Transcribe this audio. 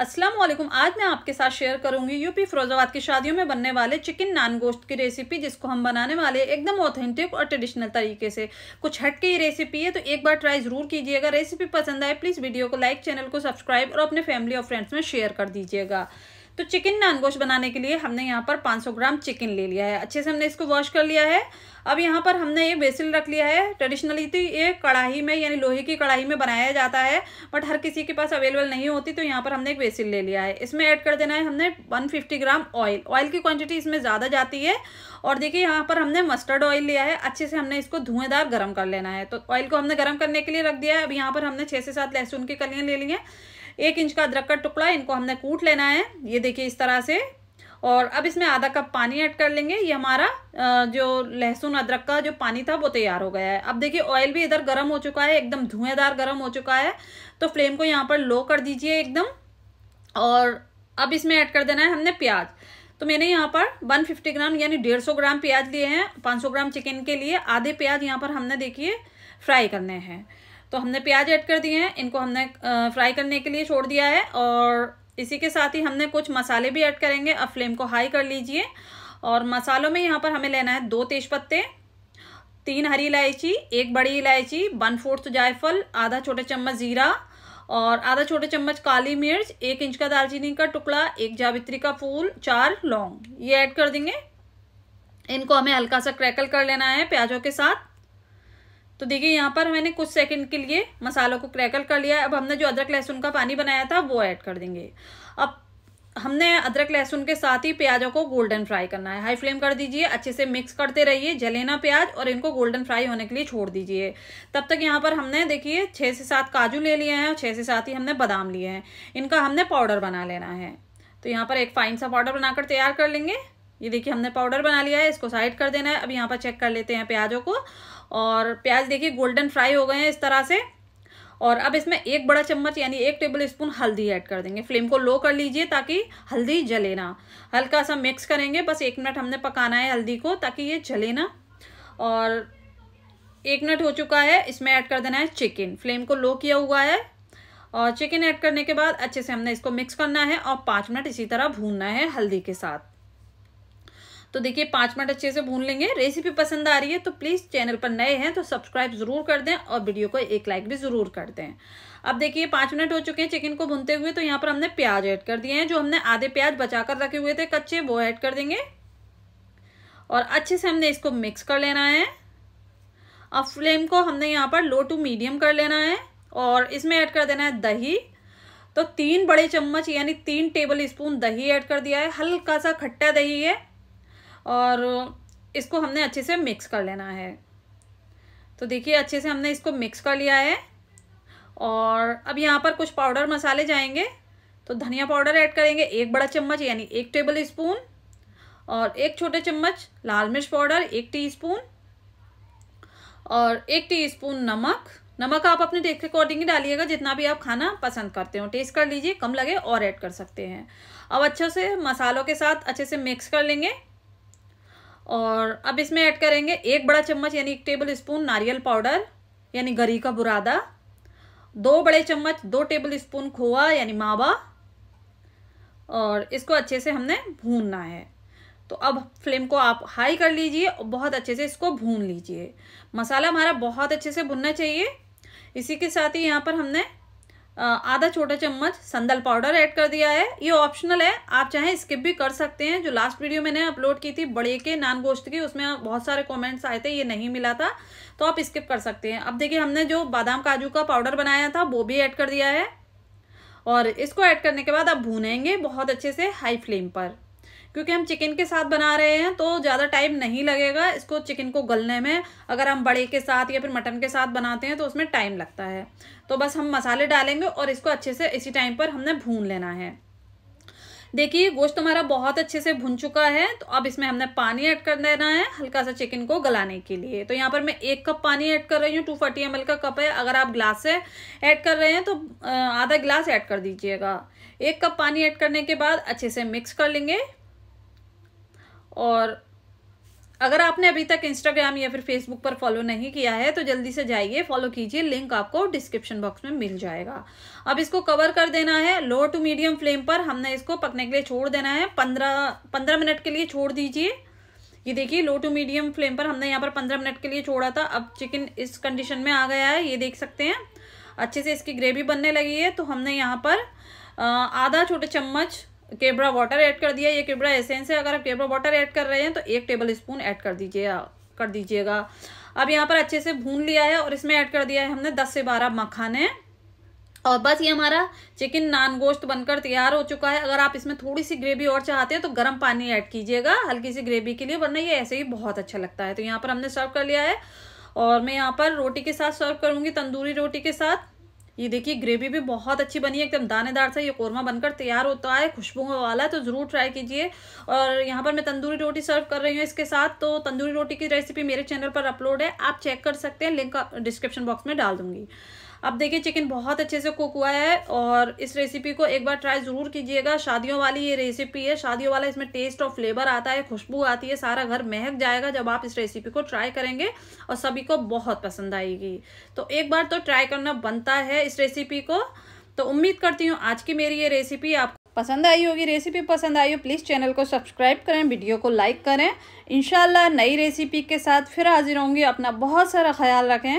अस्सलाम वालेकुम आज मैं आपके साथ शेयर करूंगी यूपी फिरोजाबाद की शादियों में बनने वाले चिकन नान गोश्त की रेसिपी जिसको हम बनाने वाले एकदम ऑथेंटिक और ट्रेडिशनल तरीके से कुछ हटके ही रेसिपी है तो एक बार ट्राई ज़रूर कीजिएगा रेसिपी पसंद आए प्लीज़ वीडियो को लाइक चैनल को सब्सक्राइब और अपने फैमिली और फ्रेंड्स में शेयर कर दीजिएगा तो चिकन नान गोश्त बनाने के लिए हमने यहाँ पर 500 ग्राम चिकन ले लिया है अच्छे से हमने इसको वॉश कर लिया है अब यहाँ पर हमने ये बेसिल रख लिया है ट्रेडिशनली तो ये कढ़ाई में यानी लोहे की कढ़ाई में बनाया जाता है बट हर किसी के पास अवेलेबल नहीं होती तो यहाँ पर हमने एक बेसिल ले लिया है इसमें ऐड कर देना है हमने 150 ग्राम ऑयल ऑयल की क्वांटिटी इसमें ज़्यादा जाती है और देखिए यहाँ पर हमने मस्टर्ड ऑयल लिया है अच्छे से हमने इसको धुएंदार गर्म कर लेना है तो ऑयल को हमने गर्म करने के लिए रख दिया है अब यहाँ पर हमने छः से सात लहसुन की कलियाँ ले ली हैं एक इंच का अदरक का टुकड़ा इनको हमने कूट लेना है ये देखिए इस तरह से और अब इसमें आधा कप पानी ऐड कर लेंगे ये हमारा जो लहसुन अदरक का जो पानी था वो तैयार हो गया है अब देखिए ऑयल भी इधर गर्म हो चुका है एकदम धुएंदार गर्म हो चुका है तो फ्लेम को यहाँ पर लो कर दीजिए एकदम और अब इसमें ऐड कर देना है हमने प्याज तो मैंने यहाँ पर 150 ग्राम यानी 150 ग्राम प्याज लिए हैं 500 ग्राम चिकन के लिए आधे प्याज यहाँ पर हमने देखिए फ्राई करने हैं तो हमने प्याज ऐड कर दिए हैं इनको हमने फ्राई करने के लिए छोड़ दिया है और इसी के साथ ही हमने कुछ मसाले भी ऐड करेंगे अब फ्लेम को हाई कर लीजिए और मसालों में यहाँ पर हमें लेना है दो तेज़ पत्ते तीन हरी इलायची एक बड़ी इलायची वन फोर्थ जायफल आधा छोटे चम्मच ज़ीरा और आधा छोटे चम्मच काली मिर्च एक इंच का दालचीनी का टुकड़ा एक जावित्री का फूल चार लौंग ये ऐड कर देंगे इनको हमें हल्का सा क्रैकल कर लेना है प्याजों के साथ तो देखिए यहाँ पर मैंने कुछ सेकंड के लिए मसालों को क्रैकल कर लिया अब हमने जो अदरक लहसुन का पानी बनाया था वो ऐड कर देंगे अब हमने अदरक लहसुन के साथ ही प्याजों को गोल्डन फ्राई करना है हाई फ्लेम कर दीजिए अच्छे से मिक्स करते रहिए जलेना प्याज और इनको गोल्डन फ्राई होने के लिए छोड़ दीजिए तब तक यहाँ पर हमने देखिए छः से सात काजू ले लिए हैं और छः से सात ही हमने बादाम लिए हैं इनका हमने पाउडर बना लेना है तो यहाँ पर एक फाइन सा पाउडर बनाकर तैयार कर लेंगे ये देखिए हमने पाउडर बना लिया है इसको साइड कर देना है अब यहाँ पर चेक कर लेते हैं प्याजों को और प्याज देखिए गोल्डन फ्राई हो गए हैं इस तरह से और अब इसमें एक बड़ा चम्मच यानी एक टेबल स्पून हल्दी ऐड कर देंगे फ्लेम को लो कर लीजिए ताकि हल्दी जले ना हल्का सा मिक्स करेंगे बस एक मिनट हमने पकाना है हल्दी को ताकि ये जले ना और एक मिनट हो चुका है इसमें ऐड कर देना है चिकन फ्लेम को लो किया हुआ है और चिकन ऐड करने के बाद अच्छे से हमने इसको मिक्स करना है और पाँच मिनट इसी तरह भूनना है हल्दी के साथ तो देखिए पाँच मिनट अच्छे से भून लेंगे रेसिपी पसंद आ रही है तो प्लीज़ चैनल पर नए हैं तो सब्सक्राइब ज़रूर कर दें और वीडियो को एक लाइक भी ज़रूर कर दें अब देखिए पाँच मिनट हो चुके हैं चिकन को भूनते हुए तो यहाँ पर हमने प्याज ऐड कर दिए हैं जो हमने आधे प्याज बचा कर रखे हुए थे कच्चे वो ऐड कर देंगे और अच्छे से हमने इसको मिक्स कर लेना है अब फ्लेम को हमने यहाँ पर लो टू मीडियम कर लेना है और इसमें ऐड कर देना है दही तो तीन बड़े चम्मच यानी तीन टेबल स्पून दही ऐड कर दिया है हल्का सा खट्टा दही है और इसको हमने अच्छे से मिक्स कर लेना है तो देखिए अच्छे से हमने इसको मिक्स कर लिया है और अब यहाँ पर कुछ पाउडर मसाले जाएंगे तो धनिया पाउडर ऐड करेंगे एक बड़ा चम्मच यानी एक टेबल स्पून और एक छोटे चम्मच लाल मिर्च पाउडर एक टीस्पून और एक टीस्पून नमक नमक आप अपने टेस्ट के अकॉर्डिंग ही डालिएगा जितना भी आप खाना पसंद करते हो टेस्ट कर लीजिए कम लगे और ऐड कर सकते हैं अब अच्छे से मसालों के साथ अच्छे से मिक्स कर लेंगे और अब इसमें ऐड करेंगे एक बड़ा चम्मच यानी एक टेबल स्पून नारियल पाउडर यानी गरी का बुरादा दो बड़े चम्मच दो टेबल स्पून खोआ यानी मावा और इसको अच्छे से हमने भूनना है तो अब फ्लेम को आप हाई कर लीजिए और बहुत अच्छे से इसको भून लीजिए मसाला हमारा बहुत अच्छे से भुनना चाहिए इसी के साथ ही यहाँ पर हमने आधा छोटा चम्मच संदल पाउडर ऐड कर दिया है ये ऑप्शनल है आप चाहें स्किप भी कर सकते हैं जो लास्ट वीडियो मैंने अपलोड की थी बड़े के नान गोश्त की उसमें बहुत सारे कमेंट्स आए थे ये नहीं मिला था तो आप स्किप कर सकते हैं अब देखिए हमने जो बादाम काजू का पाउडर बनाया था वो भी ऐड कर दिया है और इसको ऐड करने के बाद आप भूनेंगे बहुत अच्छे से हाई फ्लेम पर क्योंकि हम चिकन के साथ बना रहे हैं तो ज़्यादा टाइम नहीं लगेगा इसको चिकन को गलने में अगर हम बड़े के साथ या फिर मटन के साथ बनाते हैं तो उसमें टाइम लगता है तो बस हम मसाले डालेंगे और इसको अच्छे से इसी टाइम पर हमने भून लेना है देखिए गोश्त हमारा बहुत अच्छे से भुन चुका है तो अब इसमें हमने पानी ऐड कर देना है हल्का सा चिकन को गलाने के लिए तो यहाँ पर मैं एक कप पानी ऐड कर रही हूँ टू फोर्टी एम का कप है अगर आप ग्लास से ऐड कर रहे हैं तो आधा गिलास ऐड कर दीजिएगा एक कप पानी ऐड करने के बाद अच्छे से मिक्स कर लेंगे और अगर आपने अभी तक इंस्टाग्राम या फिर फेसबुक पर फॉलो नहीं किया है तो जल्दी से जाइए फॉलो कीजिए लिंक आपको डिस्क्रिप्शन बॉक्स में मिल जाएगा अब इसको कवर कर देना है लो टू मीडियम फ्लेम पर हमने इसको पकने के लिए छोड़ देना है पंद्रह पंद्रह मिनट के लिए छोड़ दीजिए ये देखिए लो टू मीडियम फ्लेम पर हमने यहाँ पर पंद्रह मिनट के लिए छोड़ा था अब चिकन इस कंडीशन में आ गया है ये देख सकते हैं अच्छे से इसकी ग्रेवी बनने लगी है तो हमने यहाँ पर आधा छोटे चम्मच केबरा वाटर ऐड कर दिया ये केबरा एसेंस है अगर आप केबरा वाटर ऐड कर रहे हैं तो एक टेबल स्पून ऐड कर दीजिए कर दीजिएगा अब यहाँ पर अच्छे से भून लिया है और इसमें ऐड कर दिया है हमने दस से बारह मखाने और बस ये हमारा चिकन नान गोश्त बनकर तैयार हो चुका है अगर आप इसमें थोड़ी सी ग्रेवी और चाहते हैं तो गर्म पानी ऐड कीजिएगा हल्की सी ग्रेवी के लिए वरना ये ऐसे ही बहुत अच्छा लगता है तो यहाँ पर हमने सर्व कर लिया है और मैं यहाँ पर रोटी के साथ सर्व करूँगी तंदूरी रोटी के साथ ये देखिए ग्रेवी भी बहुत अच्छी बनी है एकदम दानेदार सा ये कौरमा बनकर तैयार होता है खुशबू वाला तो ज़रूर ट्राई कीजिए और यहाँ पर मैं तंदूरी रोटी सर्व कर रही हूँ इसके साथ तो तंदूरी रोटी की रेसिपी मेरे चैनल पर अपलोड है आप चेक कर सकते हैं लिंक डिस्क्रिप्शन बॉक्स में डाल दूँगी अब देखिए चिकन बहुत अच्छे से कुक हुआ है और इस रेसिपी को एक बार ट्राई ज़रूर कीजिएगा शादियों वाली ये रेसिपी है शादियों वाला इसमें टेस्ट और फ्लेवर आता है खुशबू आती है सारा घर महक जाएगा जब आप इस रेसिपी को ट्राई करेंगे और सभी को बहुत पसंद आएगी तो एक बार तो ट्राई करना बनता है इस रेसिपी को तो उम्मीद करती हूँ आज की मेरी ये रेसिपी आप पसंद आई होगी रेसिपी पसंद आई हो प्लीज़ चैनल को सब्सक्राइब करें वीडियो को लाइक करें इन नई रेसिपी के साथ फिर हाजिर होंगी अपना बहुत सारा ख्याल रखें